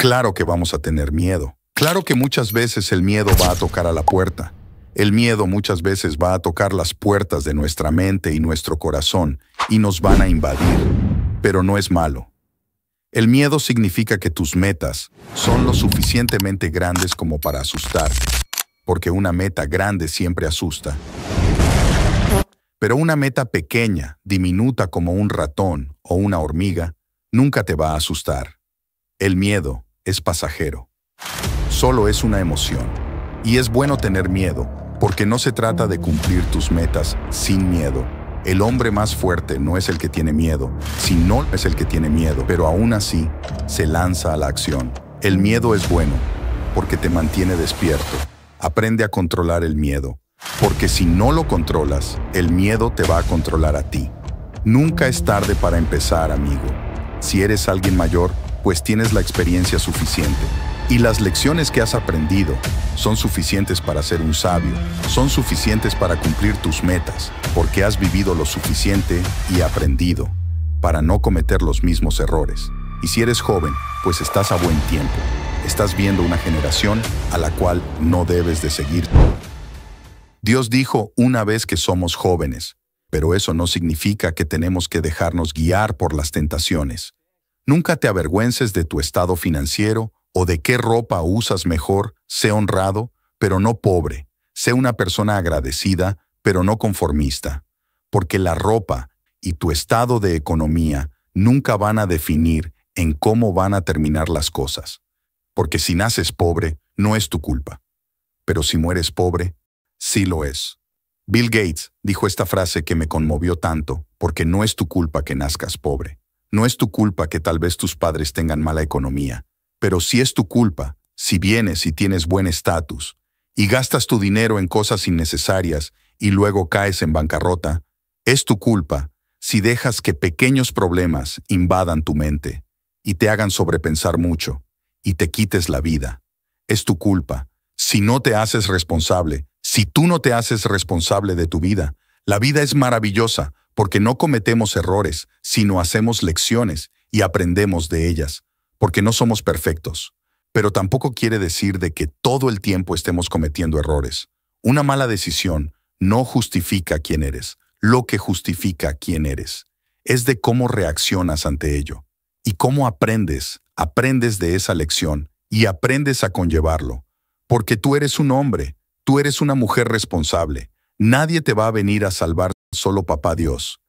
Claro que vamos a tener miedo. Claro que muchas veces el miedo va a tocar a la puerta. El miedo muchas veces va a tocar las puertas de nuestra mente y nuestro corazón y nos van a invadir. Pero no es malo. El miedo significa que tus metas son lo suficientemente grandes como para asustarte, porque una meta grande siempre asusta. Pero una meta pequeña, diminuta como un ratón o una hormiga, nunca te va a asustar. El miedo es pasajero. Solo es una emoción. Y es bueno tener miedo, porque no se trata de cumplir tus metas sin miedo. El hombre más fuerte no es el que tiene miedo, sino es el que tiene miedo, pero aún así se lanza a la acción. El miedo es bueno, porque te mantiene despierto. Aprende a controlar el miedo, porque si no lo controlas, el miedo te va a controlar a ti. Nunca es tarde para empezar, amigo. Si eres alguien mayor, pues tienes la experiencia suficiente. Y las lecciones que has aprendido son suficientes para ser un sabio, son suficientes para cumplir tus metas, porque has vivido lo suficiente y aprendido para no cometer los mismos errores. Y si eres joven, pues estás a buen tiempo. Estás viendo una generación a la cual no debes de seguir. Dios dijo una vez que somos jóvenes, pero eso no significa que tenemos que dejarnos guiar por las tentaciones. Nunca te avergüences de tu estado financiero o de qué ropa usas mejor, sé honrado, pero no pobre, sé una persona agradecida, pero no conformista, porque la ropa y tu estado de economía nunca van a definir en cómo van a terminar las cosas, porque si naces pobre, no es tu culpa, pero si mueres pobre, sí lo es. Bill Gates dijo esta frase que me conmovió tanto, porque no es tu culpa que nazcas pobre no es tu culpa que tal vez tus padres tengan mala economía, pero si es tu culpa si vienes y tienes buen estatus y gastas tu dinero en cosas innecesarias y luego caes en bancarrota. Es tu culpa si dejas que pequeños problemas invadan tu mente y te hagan sobrepensar mucho y te quites la vida. Es tu culpa si no te haces responsable, si tú no te haces responsable de tu vida. La vida es maravillosa, porque no cometemos errores, sino hacemos lecciones y aprendemos de ellas, porque no somos perfectos. Pero tampoco quiere decir de que todo el tiempo estemos cometiendo errores. Una mala decisión no justifica quién eres. Lo que justifica quién eres es de cómo reaccionas ante ello y cómo aprendes, aprendes de esa lección y aprendes a conllevarlo. Porque tú eres un hombre, tú eres una mujer responsable. Nadie te va a venir a salvar solo papá Dios.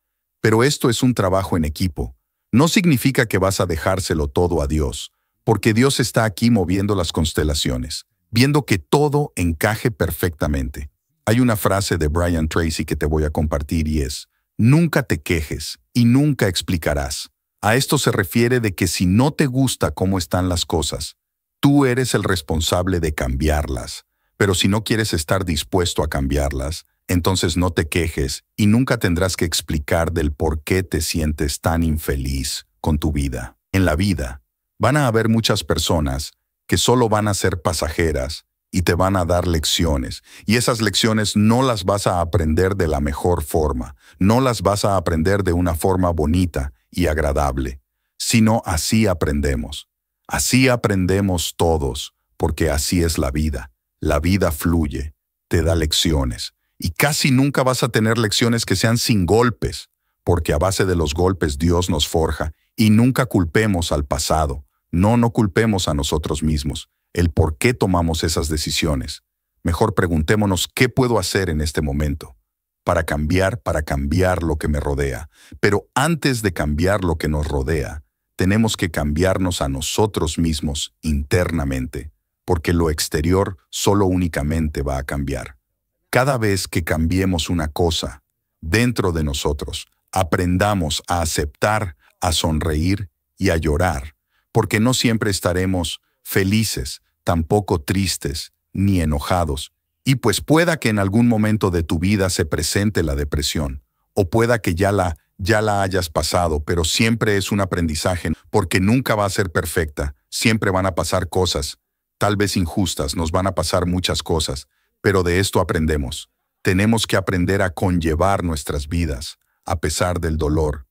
Pero esto es un trabajo en equipo. No significa que vas a dejárselo todo a Dios, porque Dios está aquí moviendo las constelaciones, viendo que todo encaje perfectamente. Hay una frase de Brian Tracy que te voy a compartir y es, nunca te quejes y nunca explicarás. A esto se refiere de que si no te gusta cómo están las cosas, tú eres el responsable de cambiarlas, pero si no quieres estar dispuesto a cambiarlas, entonces no te quejes y nunca tendrás que explicar del por qué te sientes tan infeliz con tu vida. En la vida, van a haber muchas personas que solo van a ser pasajeras y te van a dar lecciones. Y esas lecciones no las vas a aprender de la mejor forma, no las vas a aprender de una forma bonita y agradable, sino así aprendemos. Así aprendemos todos, porque así es la vida. La vida fluye, te da lecciones y casi nunca vas a tener lecciones que sean sin golpes, porque a base de los golpes Dios nos forja y nunca culpemos al pasado, no no culpemos a nosotros mismos, el por qué tomamos esas decisiones. Mejor preguntémonos qué puedo hacer en este momento para cambiar, para cambiar lo que me rodea. Pero antes de cambiar lo que nos rodea, tenemos que cambiarnos a nosotros mismos internamente, porque lo exterior solo únicamente va a cambiar. Cada vez que cambiemos una cosa dentro de nosotros, aprendamos a aceptar, a sonreír y a llorar, porque no siempre estaremos felices, tampoco tristes ni enojados, y pues pueda que en algún momento de tu vida se presente la depresión, o pueda que ya la ya la hayas pasado, pero siempre es un aprendizaje, porque nunca va a ser perfecta, siempre van a pasar cosas, tal vez injustas, nos van a pasar muchas cosas, pero de esto aprendemos. Tenemos que aprender a conllevar nuestras vidas, a pesar del dolor,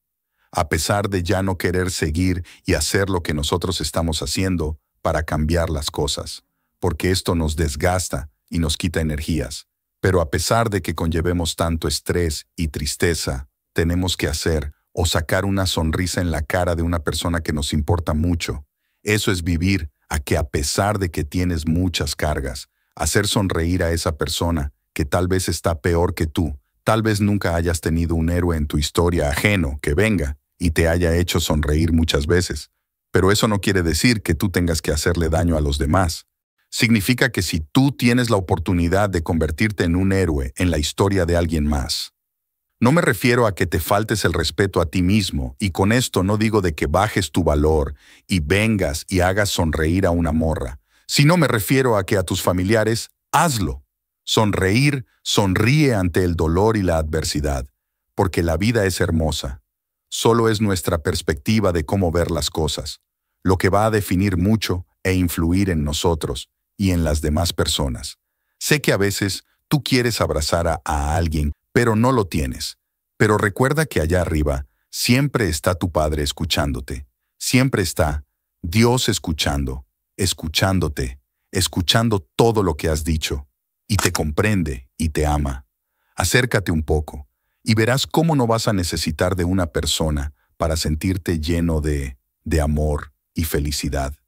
a pesar de ya no querer seguir y hacer lo que nosotros estamos haciendo para cambiar las cosas, porque esto nos desgasta y nos quita energías. Pero a pesar de que conllevemos tanto estrés y tristeza, tenemos que hacer o sacar una sonrisa en la cara de una persona que nos importa mucho. Eso es vivir a que a pesar de que tienes muchas cargas, hacer sonreír a esa persona que tal vez está peor que tú, tal vez nunca hayas tenido un héroe en tu historia ajeno que venga y te haya hecho sonreír muchas veces. Pero eso no quiere decir que tú tengas que hacerle daño a los demás. Significa que si tú tienes la oportunidad de convertirte en un héroe en la historia de alguien más, no me refiero a que te faltes el respeto a ti mismo, y con esto no digo de que bajes tu valor y vengas y hagas sonreír a una morra. Si no me refiero a que a tus familiares, hazlo. Sonreír, sonríe ante el dolor y la adversidad, porque la vida es hermosa. Solo es nuestra perspectiva de cómo ver las cosas, lo que va a definir mucho e influir en nosotros y en las demás personas. Sé que a veces tú quieres abrazar a, alguien, pero no lo tienes. Pero recuerda que allá arriba siempre está tu Padre escuchándote, siempre está Dios escuchando escuchándote, escuchando todo lo que has dicho, y te comprende y te ama. Acércate un poco y verás cómo no vas a necesitar de una persona para sentirte lleno de, de amor y felicidad.